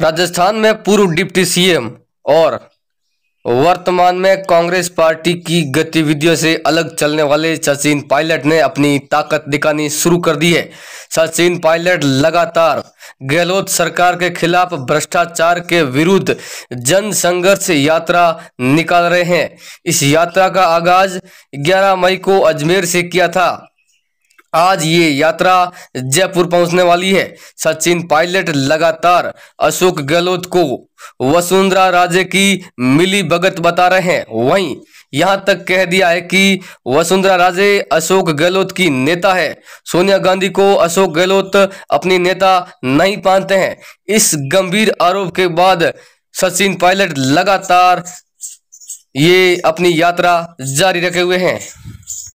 राजस्थान में पूर्व deputy CM और वर्तमान में कांग्रेस पार्टी की गतिविधियों से अलग चलने वाले सचिन पायलट ने अपनी ताकत दिखानी शुरू कर दी है सचिन पायलट लगातार गहलोत सरकार के खिलाफ भ्रष्टाचार के विरुद्ध जन संघर्ष यात्रा निकाल रहे हैं इस यात्रा का आगाज 11 मई को अजमेर से किया था आज ये यात्रा जयपुर पहुंचने वाली है सचिन पायलट लगातार अशोक गहलोत को वसुंधरा राजे की मिली भगत बता रहे हैं वहीं यहां तक कह दिया है कि वसुंधरा राजे अशोक गहलोत की नेता है सोनिया गांधी को अशोक गहलोत अपनी नेता नहीं मानते हैं इस गंभीर आरोप के बाद सचिन पायलट लगातार ये अपनी यात्रा जारी रखे हुए हैं